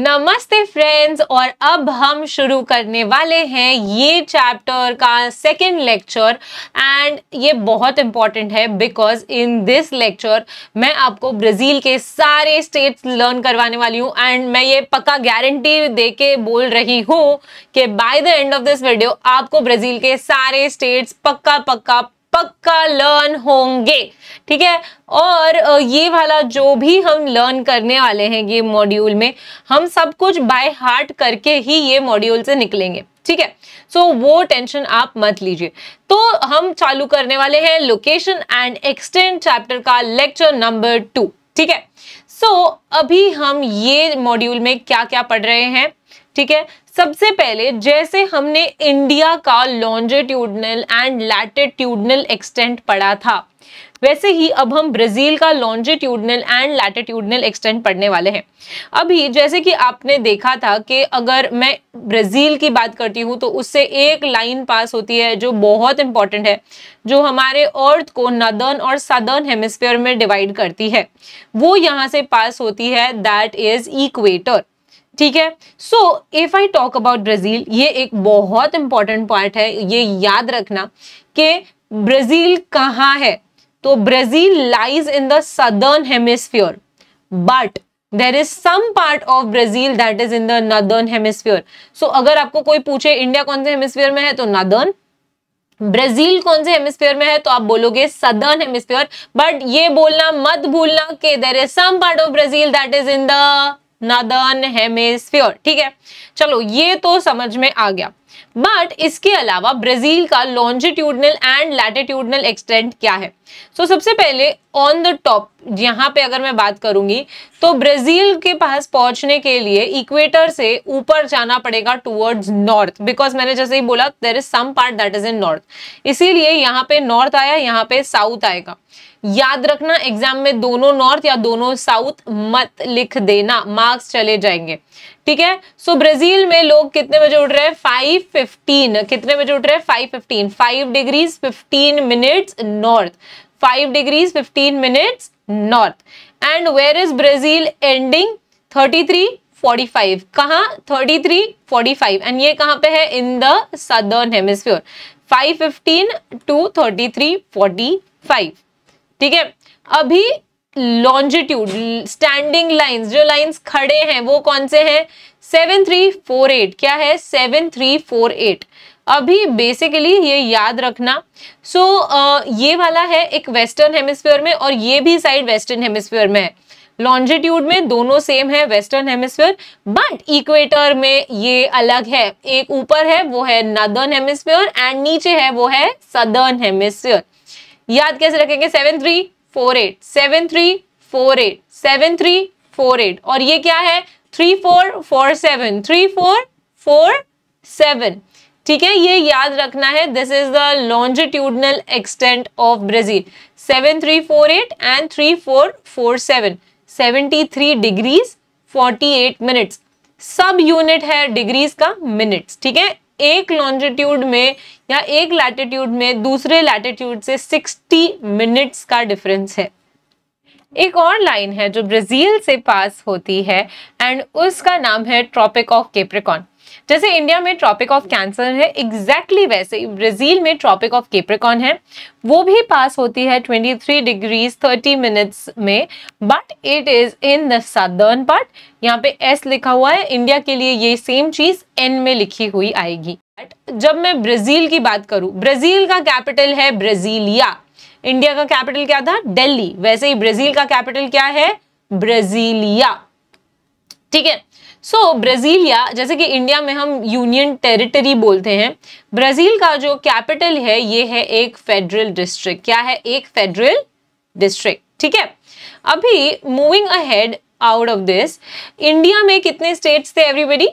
नमस्ते फ्रेंड्स और अब हम शुरू करने वाले हैं ये चैप्टर का सेकंड लेक्चर एंड ये बहुत इम्पॉर्टेंट है बिकॉज इन दिस लेक्चर मैं आपको ब्राज़ील के सारे स्टेट्स लर्न करवाने वाली हूँ एंड मैं ये पक्का गारंटी दे के बोल रही हूँ कि by the end of this video आपको ब्राज़ील के सारे स्टेट्स पक्का पक्का पक्का लर्न होंगे ठीक है और ये वाला जो भी हम लर्न करने वाले हैं ये मॉड्यूल में हम सब कुछ बाय हार्ट करके ही ये मॉड्यूल से निकलेंगे ठीक है सो so, वो टेंशन आप मत लीजिए तो हम चालू करने वाले हैं लोकेशन एंड एक्सटेंड चैप्टर का लेक्चर नंबर टू ठीक है सो so, अभी हम ये मॉड्यूल में क्या क्या पढ़ रहे हैं ठीक है सबसे पहले जैसे हमने इंडिया का लॉन्जिट्यूडनल एंड लैटिट्यूडनल एक्सटेंट पढ़ा था वैसे ही अब हम ब्राजील का लॉन्जिट्यूडनल एंड लैटिट्यूडनल एक्सटेंट पढ़ने वाले हैं अभी जैसे कि आपने देखा था कि अगर मैं ब्राजील की बात करती हूँ तो उससे एक लाइन पास होती है जो बहुत इंपॉर्टेंट है जो हमारे अर्थ को नदर्न और सदर्न हेमिस्फेयर में डिवाइड करती है वो यहाँ से पास होती है दैट इज इक्वेटर ठीक है so if I talk about Brazil ये एक बहुत इंपॉर्टेंट पॉइंट है ये याद रखना कि ब्राजील कहाँ है तो Brazil lies in the southern hemisphere but there is some part of Brazil that is in the northern hemisphere so अगर आपको कोई पूछे इंडिया कौन से हेमिस्फियर में है तो नदर्न ब्राजील कौन से हेमिस्फीयर में है तो आप बोलोगे सदर्न हेमिस्फीयर बट ये बोलना मत भूलना कि there is some part of Brazil that is in the northern hemisphere ठीक है चलो ये तो समझ में आ गया बट इसके अलावा ब्राजील का लॉन्जिट्यूडनल एंड लैटिट्यूडनल एक्सटेंट क्या है सो so, सबसे पहले ऑन द टॉप यहाँ पे अगर मैं बात करूंगी तो ब्राजील के पास पहुंचने के लिए इक्वेटर से ऊपर जाना पड़ेगा टुवर्ड्स नॉर्थ बिकॉज मैंने जैसे ही बोला there is some part that is in north इसीलिए यहाँ पे नॉर्थ आया यहाँ पे साउथ आएगा याद रखना एग्जाम में दोनों नॉर्थ या दोनों साउथ मत लिख देना मार्क्स चले जाएंगे ठीक है सो so, ब्राजील में लोग कितने बजे उठ रहे हैं फाइव फिफ्टीन कितने बजे उठ रहे हैं five fifteen five degrees fifteen minutes north five degrees fifteen minutes north and where is Brazil ending thirty three forty five कहाँ thirty three forty five and ये कहाँ पे है in the southern hemisphere five fifteen to thirty three forty five ठीक है अभी longitude standing lines जो lines खड़े हैं वो कौन से हैं सेवन थ्री फोर एट क्या है सेवन थ्री फोर एट अभी बेसिकली ये याद रखना सो so, uh, ये वाला है एक वेस्टर्न हेमिस्फीयर में और ये भी साइड वेस्टर्न हेमिस्फीयर में है लॉन्जिट्यूड में दोनों सेम है वेस्टर्न हेमिस्फीयर बट इक्वेटर में ये अलग है एक ऊपर है वो है नदर्न हेमिस्फीयर एंड नीचे है वो है सदर्न हेमिस्फीयर याद कैसे रखेंगे seven three four eight seven three four eight seven three four eight और ये क्या है three four four seven three four four seven ठीक है ये याद रखना है this is the longitudinal extent of Brazil seven three four eight and three four four seven seventy three degrees forty eight minutes सब यूनिट है degrees का minutes ठीक है एक लॉन्जिट्यूड में या एक लैटिट्यूड में दूसरे लैटिट्यूड से 60 मिनट्स का डिफरेंस है एक और लाइन है जो ब्राज़ील से पास होती है एंड उसका नाम है ट्रॉपिक ऑफ केप्रिकॉन जैसे इंडिया में ट्रॉपिक ऑफ कैंसर है एग्जैक्टली exactly वैसे ब्राज़ील में ट्रॉपिक ऑफ केप्रिकॉन है वो भी पास होती है 23 डिग्रीज 30 मिनट्स में but it is in the southern part यहाँ पे एस लिखा हुआ है इंडिया के लिए ये सेम चीज़ एन में लिखी हुई आएगी बट जब मैं ब्राज़ील की बात करूँ ब्राज़ील का कैपिटल है ब्राज़ीलिया इंडिया का कैपिटल क्या था दिल्ली वैसे ही ब्राज़ील का कैपिटल क्या है ब्राज़ीलिया ठीक है सो so, ब्राज़ीलिया जैसे कि इंडिया में हम यूनियन टेरिटरी बोलते हैं ब्राज़ील का जो कैपिटल है ये है एक फेडरल डिस्ट्रिक्ट क्या है एक फेडरल डिस्ट्रिक्ट ठीक है अभी moving ahead out of this India में कितने स्टेट्स थे everybody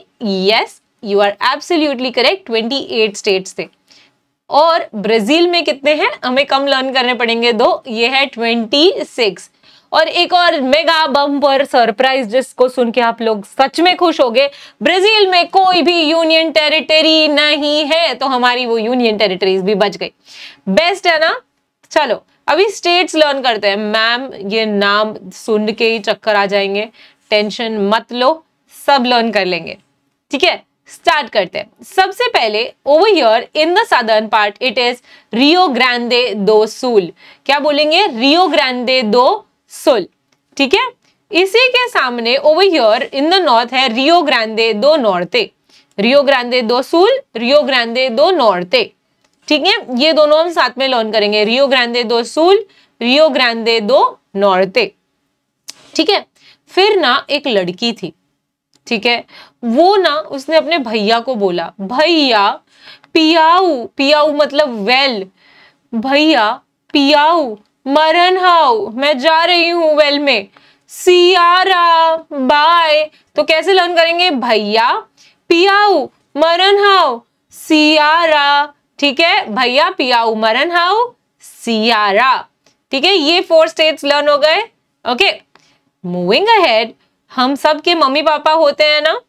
yes you are absolutely correct twenty states थे और ब्राज़ील में कितने हैं हमें कम लर्न करने पड़ेंगे दो ये है 26 और एक और मेगा बम्पर सरप्राइज जिसको सुन के आप लोग सच में खुश हो ब्राजील में कोई भी यूनियन टेरिटरी नहीं है तो हमारी वो यूनियन टेरिटरीज भी बच गई बेस्ट है ना चलो अभी स्टेट्स लर्न करते हैं मैम ये नाम सुन के ही चक्कर आ जाएंगे टेंशन मत लो सब लर्न कर लेंगे ठीक है स्टार्ट करते हैं सबसे पहले over here in the southern part it is Rio Grande do Sul क्या बोलेंगे रियो ग्रैंडे दो सोल ठीक है इसी के सामने over here in the north है रियो ग्रांडे दो नॉर्थे रियो ग्रांडे दो सुल रियो ग्रांडे दो नॉर्थे ठीक है ये दोनों हम साथ में लर्न करेंगे रियो ग्रांडे दो सुल रियो ग्रांडे दो नॉर्थे ठीक है फिर ना एक लड़की थी ठीक है वो ना उसने अपने भैया को बोला भैया पियाऊ पियाऊ मतलब वेल भैया पियाऊ मरन हाउ मैं जा रही हूं वेल में सियारा बाय तो कैसे लर्न करेंगे भैया पियाऊ मरन हाउ सियारा ठीक है भैया पियाऊ मरन हाउ सियारा ठीक है ये फोर स्टेट्स लर्न हो गए ओके मूविंग अहेड हम सब के मम्मी पापा होते हैं ना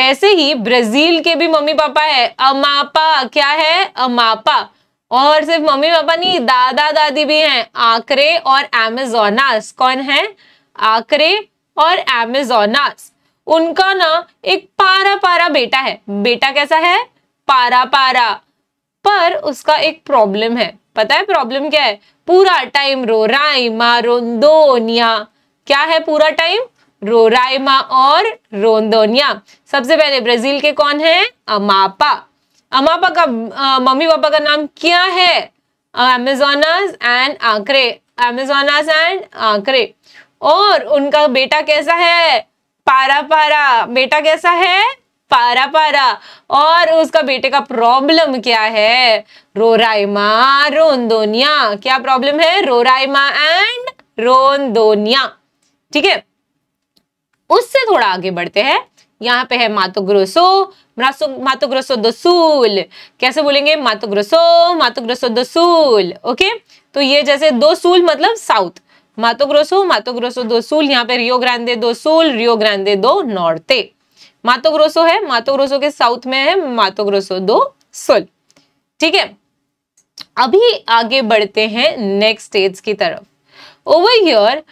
वैसे ही ब्राजील के भी मम्मी पापा है अमापा क्या है अमापा और सिर्फ मम्मी पापा नहीं दादा दादी भी हैं आकरे और एमेजोनास कौन है आकरे और एमेजोनास उनका ना एक पारा पारा बेटा है बेटा कैसा है पारा पारा पर उसका एक प्रॉब्लम है पता है प्रॉब्लम क्या है पूरा टाइम रो रोराइमा रोंदोनिया क्या है पूरा टाइम रो रोराइमा और रोंदोनिया सबसे पहले ब्राजील के कौन है अमापा अमापा का मम्मी पापा का नाम क्या है एमेजोनाज एंड आकरे एमेजोनाज एंड आंकरे और उनका बेटा कैसा है पारा पारा बेटा कैसा है पारा पारा और उसका बेटे का प्रॉब्लम क्या है रोराइमा रोंदोनिया क्या प्रॉब्लम है रोराइमा एंड रोंदोनिया ठीक है उससे थोड़ा आगे बढ़ते हैं यहाँ पे है मातो ग्रोसो मातो ग्रोसो दसूल कैसे बोलेंगे Mato Grosso Mato Grosso do Sul okay तो ये जैसे दो सूल मतलब south Mato Grosso Mato Grosso do Sul यहाँ पे रियो ग्रांडे दो सूल रियो ग्रांडे दो नॉर्थे मातो ग्रोसो है मातो ग्रोसो के साउथ में है मातो ग्रोसो दो सुल ठीक है अभी आगे बढ़ते हैं नेक्स्ट स्टेज की तरफ ओवर हियर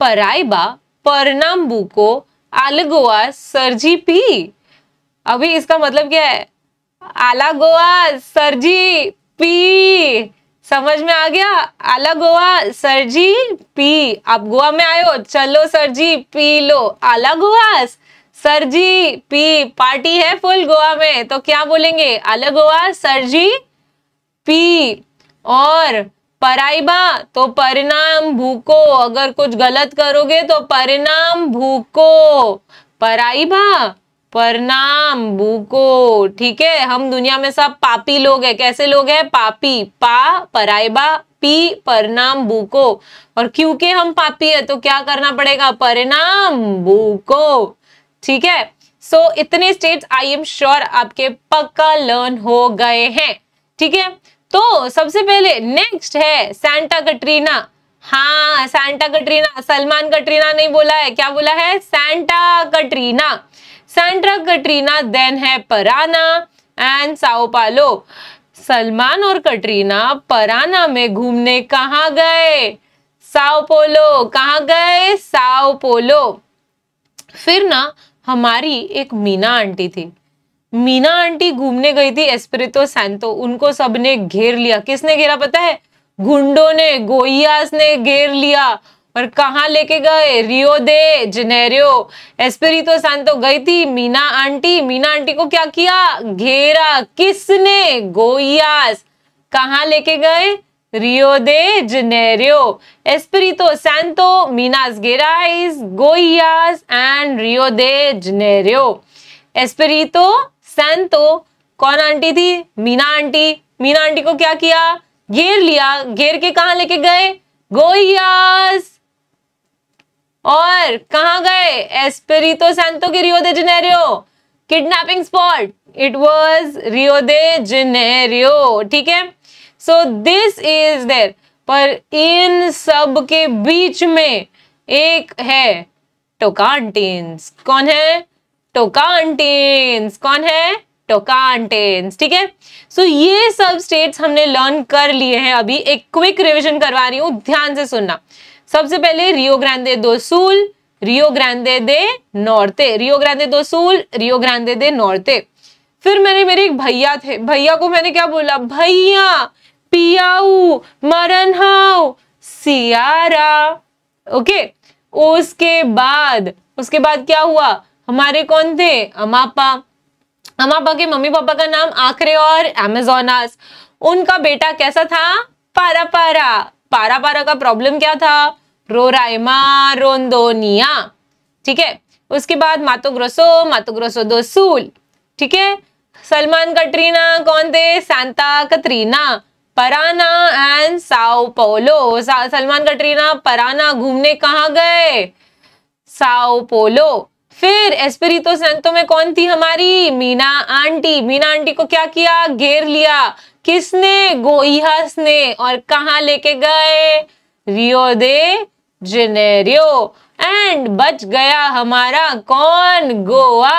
पराइबा परनाम्बुको आलगोआ सरजी पी अभी इसका मतलब क्या है आला गोवा सरजी पी समझ में आ गया आला गोवा सरजी पी आप गोवा में आयो चलो सरजी पी लो आला गोवा सरजी पी पार्टी है फुल गोवा में तो क्या बोलेंगे आला गोवा सरजी पी और पराइबा तो परिणाम भूको अगर कुछ गलत करोगे तो परिणाम भूको पराइबा परिणाम भूको ठीक है हम दुनिया में सब पापी लोग हैं कैसे लोग हैं पापी पा पराइबा पी परिणाम भूको और क्योंकि हम पापी है तो क्या करना पड़ेगा परिणाम भूको ठीक है सो so, इतने स्टेट्स आई एम श्योर आपके पक्का लर्न हो गए हैं ठीक है तो सबसे पहले नेक्स्ट है सेंटा कटरीना हाँ सेंटा कटरीना सलमान कटरीना नहीं बोला है क्या बोला है Santa Catarina Santa Catarina then है पराना एंड साओपालो सलमान और कटरीना पराना में घूमने कहाँ गए साओपोलो कहाँ गए साओपोलो फिर ना हमारी एक मीना आंटी थी मीना आंटी घूमने गई थी एस्पिरितो सैंतो उनको सबने घेर लिया किसने घेरा पता है गुंडों ने गोयास ने घेर लिया और कहा लेके गए रियो दे जनेरियो एस्पिरितो सैंतो गई थी मीना आंटी मीना आंटी को क्या किया घेरा किसने गोयास कहा लेके गए Rio de Janeiro Espirito Santo Minas Gerais Goias and Rio de Janeiro Espirito फैन तो कौन आंटी थी मीना आंटी मीना आंटी को क्या किया घेर लिया घेर के कहा लेके गए गोयास और कहा गए एस्पेरितो सेंतो की Rio de Janeiro kidnapping spot it was Rio de Janeiro ठीक है सो दिस इज देर पर इन सब के बीच में एक है टोकांटीन्स कौन है टोकांटेन्स कौन है टोकांटेन्स ठीक है सो ये सब स्टेट्स हमने लर्न कर लिए हैं अभी एक क्विक रिविजन करवा रही हूँ ध्यान से सुनना सबसे पहले रियो ग्रांडे दो सूल रियो ग्रांडे दे नॉर्ते रियो ग्रांडे दो सूल रियो ग्रांडे दे नॉर्ते फिर मैंने मेरे एक भैया थे भैया को मैंने क्या बोला भैया पियाऊ मरनहाऊ सियारा ओके उसके बाद उसके बाद क्या हुआ हमारे कौन थे अमापा अमापा के मम्मी पापा का नाम आखरे और एमेजोनास उनका बेटा कैसा था पारा पारा पारा पारा का प्रॉब्लम क्या था रोराइमा रोंदोनिया ठीक है उसके बाद मातो ग्रोसो मातो ग्रोसो दो सूल ठीक है सलमान कटरीना कौन थे Santa Catarina Parana and Sao Paulo Salman Katrina Parana घूमने कहाँ गए साओ पोलो फिर एस्पेरितो संतो में कौन थी हमारी मीना आंटी मीना आंटी को क्या किया घेर लिया किसने गोइहस ने और कहा लेके गए रियो दे जेनेरियो एंड बच गया हमारा कौन गोवा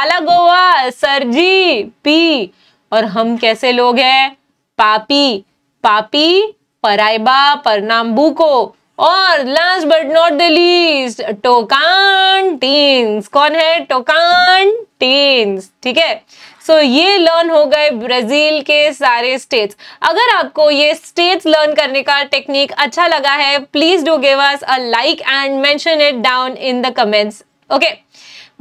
आला गोवा सरजी पी और हम कैसे लोग हैं पापी पापी पराइबा परनाम्बू को और last but not the least teens कौन है टोकान टीन्स ठीक है सो so, ये लर्न हो गए ब्राजील के सारे स्टेट्स अगर आपको ये स्टेट्स लर्न करने का टेक्निक अच्छा लगा है please do give us a like and mention it down in the comments okay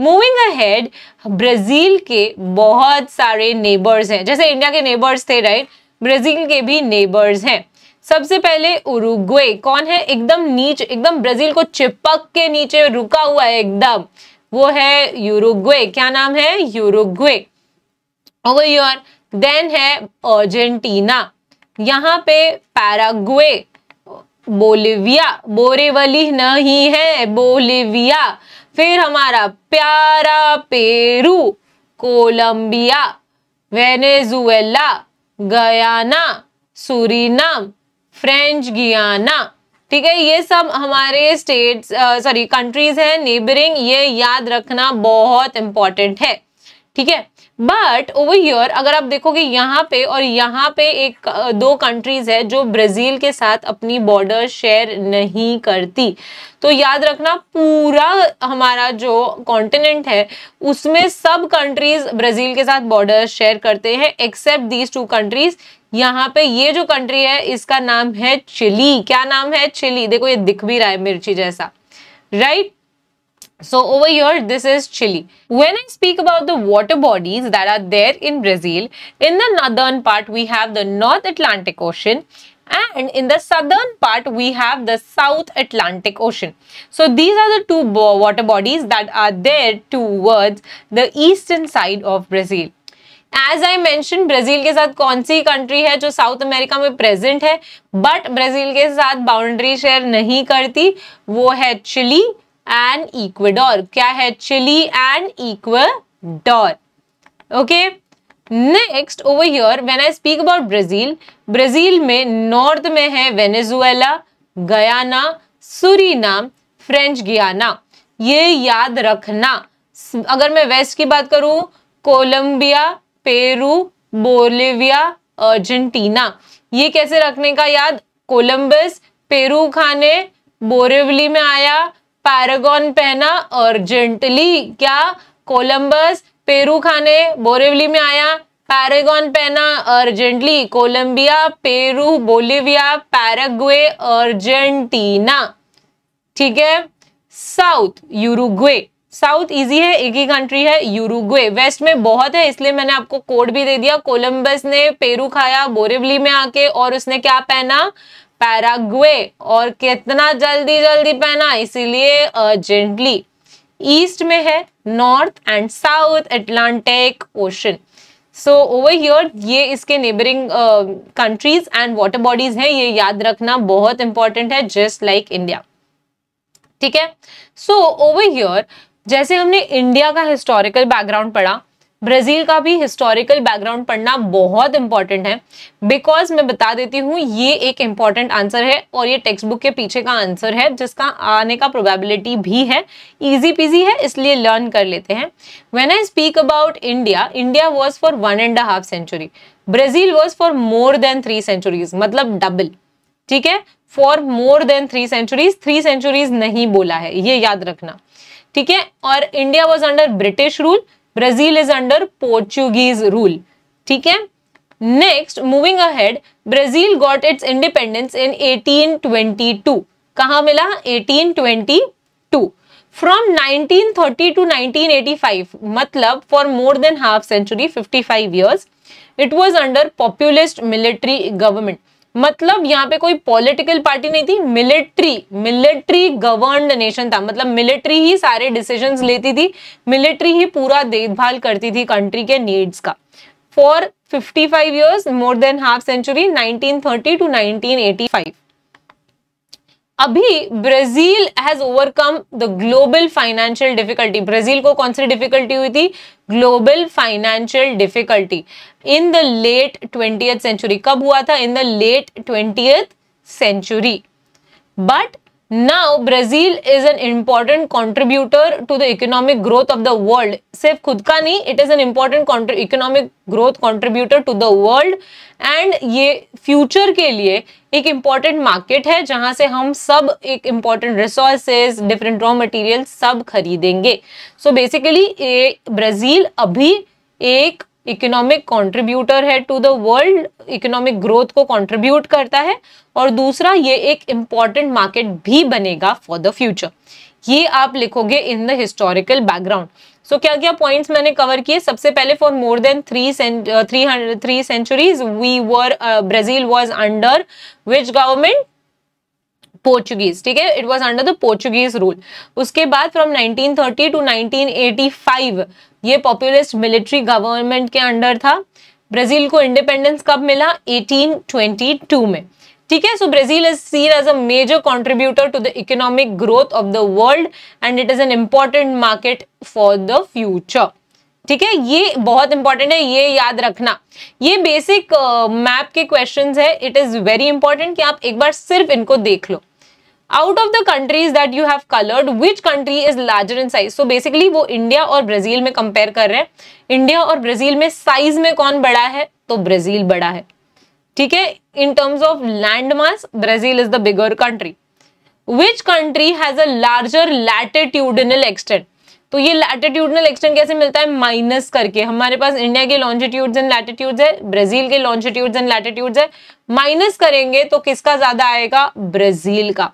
moving ahead Brazil के बहुत सारे नेबर्स हैं जैसे इंडिया के नेबर्स थे राइट ब्राजील के भी नेबर्स हैं सबसे पहले उरुग्वे कौन है एकदम नीचे एकदम ब्राजील को चिपक के नीचे रुका हुआ है एकदम वो है यूरोग्वे क्या नाम है यूरोग्वे ओवर देन है अर्जेंटीना यहाँ पे पैराग्वे बोलिविया बोरेवली नहीं है बोलिविया फिर हमारा प्यारा Peru Colombia Venezuela Guyana Suriname French Guiana ठीक है ये सब हमारे स्टेट्स सॉरी कंट्रीज है नेबरिंग ये याद रखना बहुत इंपॉर्टेंट है ठीक है बट ओवर हियर अगर आप देखोगे यहाँ पे और यहाँ पे एक दो कंट्रीज है जो ब्राजील के साथ अपनी बॉर्डर शेयर नहीं करती तो याद रखना पूरा हमारा जो कॉन्टिनेंट है उसमें सब कंट्रीज ब्राजील के साथ बॉर्डर शेयर करते हैं एक्सेप्ट दीज टू कंट्रीज यहाँ पे ये जो कंट्री है इसका नाम है चिली क्या नाम है चिली देखो ये दिख भी रहा है मिर्ची जैसा right So over here, this is Chile. When I speak about the water bodies that are there in Brazil, in the northern part, we have the North Atlantic Ocean and in the southern part, we have the South Atlantic Ocean. So these are the two water bodies that are there towards the eastern side of Brazil. As I mention Brazil के साथ कौन सी country है जो South America में present है but Brazil के साथ बाउंड्री शेयर नहीं करती वो है चिली एंड इक्वेडोर क्या है Chile and Ecuador okay next over here when I speak about Brazil Brazil में नॉर्थ में है वेनेजुएला गयाना सुरीनाम फ्रेंच गियाना ये याद रखना अगर मैं वेस्ट की बात करूं कोलंबिया पेरू बोलिविया अर्जेंटीना ये कैसे रखने का याद कोलंबस पेरू खाने बोरेवली में आया पैरागॉन पहना अर्जेंटली क्या कोलंबस पेरू खाने बोरेवली में आया पैरागॉन पहना अर्जेंटली Colombia Peru Bolivia Paraguay Argentina ठीक है साउथ यूरुग्वे साउथ इजी है एक ही कंट्री है यूरुग्वे वेस्ट में बहुत है इसलिए मैंने आपको कोड भी दे दिया कोलंबस ने पेरू खाया बोरेवली में आके और उसने क्या पहना पैराग्वे और कितना जल्दी जल्दी पहना इसीलिए अर्जेंटली ईस्ट में है north and South Atlantic Ocean so over here ये इसके neighbouring countries and water bodies हैं ये याद रखना बहुत इंपॉर्टेंट है जस्ट लाइक इंडिया ठीक है सो ओवर हियर जैसे हमने इंडिया का हिस्टोरिकल बैकग्राउंड पढ़ा ब्राजील का भी हिस्टोरिकल बैकग्राउंड पढ़ना बहुत इंपॉर्टेंट है बिकॉज मैं बता देती हूँ ये एक इंपॉर्टेंट आंसर है और ये टेक्स्ट बुक के पीछे का आंसर है जिसका आने का प्रोबेबिलिटी भी है इजी पीजी है इसलिए लर्न कर लेते हैं when I speak about India India was for one and half century Brazil was for more than three centuries मतलब डबल ठीक है for more than three centuries three centuries नहीं बोला है ये याद रखना ठीक है और India was under British rule Brazil is under Portuguese rule ठीक है next moving ahead Brazil got its independence in 1822 twenty two कहा मिला eighteen twenty two from nineteen thirty to nineteen eighty five मतलब for more than half century fifty five years it was under populist military government मतलब यहाँ पे कोई political party नहीं थी military military govern nation था मतलब मिलिट्री ही सारे डिसीजन लेती थी मिलिट्री ही पूरा देखभाल करती थी कंट्री के नीड्स का for 55 half century nineteen thirty to 1930 eighty five अभी Brazil has overcome the global financial difficulty Brazil को कौन सी डिफिकल्टी हुई थी global financial difficulty in the late twenty century कब हुआ था in the late twenty century but now Brazil is an important contributor to the economic growth of the world सिर्फ खुद का नहीं it is an important economic growth contributor to the world and ये future के लिए एक important market है जहां से हम सब एक important resources different raw material सब खरीदेंगे सो बेसिकली ये ब्राजील अभी एक इकोनॉमिक कंट्रीब्यूटर है to the world economic growth को कंट्रीब्यूट करता है और दूसरा ये एक इम्पॉर्टेंट मार्केट भी बनेगा फॉर द फ्यूचर ये आप लिखोगे in the historical background so क्या क्या पॉइंट्स मैंने कवर किए सबसे पहले for more than three three hundred three centuries we were Brazil was under which government Portuguese ठीक है it was under the Portuguese rule उसके बाद फ्रॉम 1930 टू 1985 ये पॉपुलिस्ट मिलिट्री गवर्नमेंट के अंडर था ब्राजील को इंडिपेंडेंस कब मिला 1822 में ठीक है so Brazil is seen as a major contributor to the economic growth of the world and it is an important market for the future ठीक है ये बहुत इंपॉर्टेंट है ये याद रखना ये बेसिक मैप uh, के क्वेश्चंस है इट इज वेरी इंपॉर्टेंट कि आप एक बार सिर्फ इनको देख लो out of the countries that you have coloured which country is larger in size so basically वो इंडिया और ब्राजील में कंपेयर कर रहे हैं इंडिया और ब्राजील में साइज में कौन बड़ा है तो ब्राजील बड़ा है ठीक है in terms of land mass Brazil is the bigger country which country has a larger latitudinal extent तो ये लैटिट्यूडनल एक्सटेंट कैसे मिलता है माइनस करके हमारे पास इंडिया के लॉन्जिट्यूड्स एंड लैटिट्यूड्स है ब्राजील के लॉन्जिट्यूड्स एंड लैटिट्यूड्स है माइनस करेंगे तो किसका ज्यादा आएगा ब्राजील का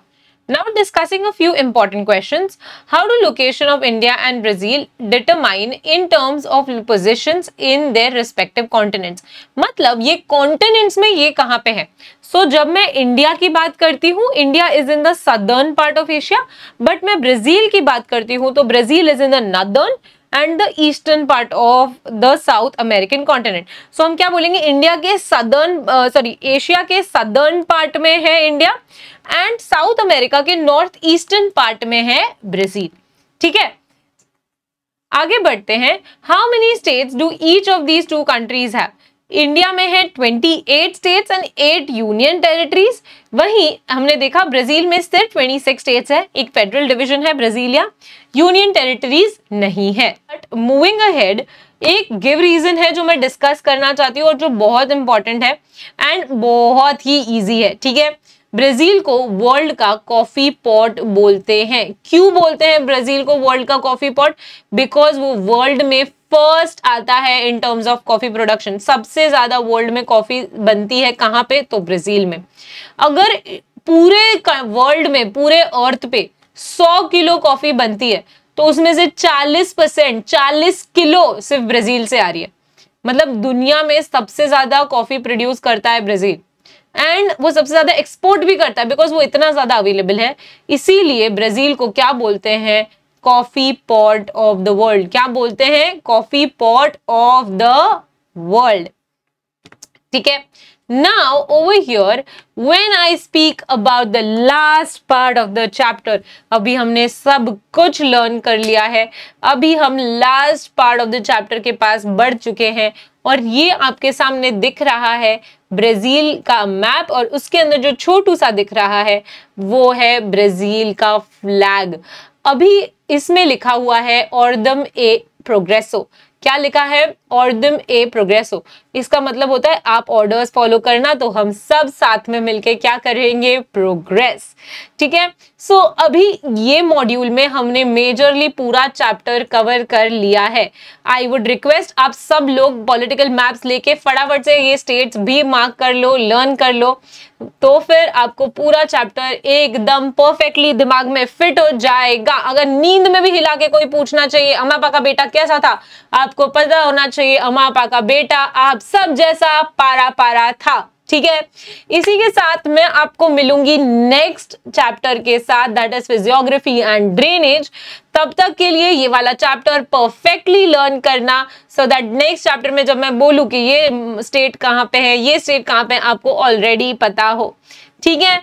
Now discussing a few important questions. How do location of India and Brazil determine in terms of positions in their respective continents? मतलब ये continents में ये कहाँ पे है सो so, जब मैं इंडिया की बात करती हूँ India is in the southern part of Asia but मैं ब्राजील की बात करती हूँ तो Brazil is in the northern and the eastern part of the South American continent so हम क्या बोलेंगे इंडिया के सदर्न सॉरी एशिया के सदर्न पार्ट में है इंडिया एंड साउथ अमेरिका के नॉर्थ ईस्टर्न पार्ट में है ब्राजील ठीक है आगे बढ़ते हैं how many states do each of these two countries have India में है 28 स्टेट्स एंड 8 यूनियन टेरिटरीज वहीं हमने देखा ब्राजील में सिर्फ 26 स्टेट्स है एक फेडरल डिवीजन है ब्राजीलिया यूनियन टेरिटरीज नहीं है बट मूविंग अहेड एक गिव रीजन है जो मैं डिस्कस करना चाहती हूँ और जो बहुत इंपॉर्टेंट है एंड बहुत ही ईजी है ठीक है ब्राजील को वर्ल्ड का कॉफी पॉट बोलते हैं क्यों बोलते हैं ब्राजील को वर्ल्ड का कॉफी पॉट बिकॉज वो वर्ल्ड में फर्स्ट आता है in terms of coffee production सबसे ज्यादा वर्ल्ड में कॉफी बनती है कहाँ पे तो ब्राजील में अगर पूरे वर्ल्ड में पूरे अर्थ पे 100 किलो कॉफी बनती है तो उसमें से 40 परसेंट चालीस किलो सिर्फ ब्राजील से आ रही है मतलब दुनिया में सबसे ज्यादा कॉफी प्रोड्यूस करता है ब्राजील एंड वो सबसे ज्यादा एक्सपोर्ट भी करता है बिकॉज वो इतना ज्यादा अवेलेबल है इसीलिए ब्राजील को क्या बोलते हैं coffee pot of the world क्या बोलते हैं coffee pot of the world ठीक है now over here when I speak about the last part of the chapter अभी हमने सब कुछ लर्न कर लिया है अभी हम last part of the chapter के पास बढ़ चुके हैं और ये आपके सामने दिख रहा है ब्राजील का मैप और उसके अंदर जो छोटू सा दिख रहा है वो है ब्राजील का फ्लैग अभी इसमें लिखा हुआ है और दम ए प्रोग्रेसो क्या लिखा है ऑर्डम ए हो इसका मतलब होता है आप ऑर्डर्स फॉलो करना तो हम सब साथ में मिलके क्या करेंगे प्रोग्रेस ठीक है सो so, अभी ये मॉड्यूल में हमने मेजरली पूरा चैप्टर कवर कर लिया है आई वुड रिक्वेस्ट आप सब लोग पॉलिटिकल मैप्स लेके फटाफट से ये स्टेट्स भी मार्क कर लो लर्न कर लो तो फिर आपको पूरा चैप्टर एकदम परफेक्टली दिमाग में फिट हो जाएगा अगर नींद में भी हिला के कोई पूछना चाहिए अम्मा पा का बेटा कैसा था आपको पता होना चाहिए अमापा का बेटा आप सब जैसा पारा पारा था ठीक है इसी के साथ मैं आपको मिलूंगी नेक्स्ट चैप्टर के साथ that is physiography and drainage तब तक के लिए ये वाला चैप्टर परफेक्टली लर्न करना सो दैट नेक्स्ट चैप्टर में जब मैं बोलूं कि ये स्टेट कहाँ पे है ये स्टेट कहाँ पे है आपको ऑलरेडी पता हो ठीक है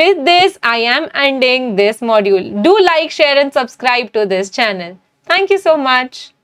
with this I am ending this module do like share and subscribe to this channel thank you so much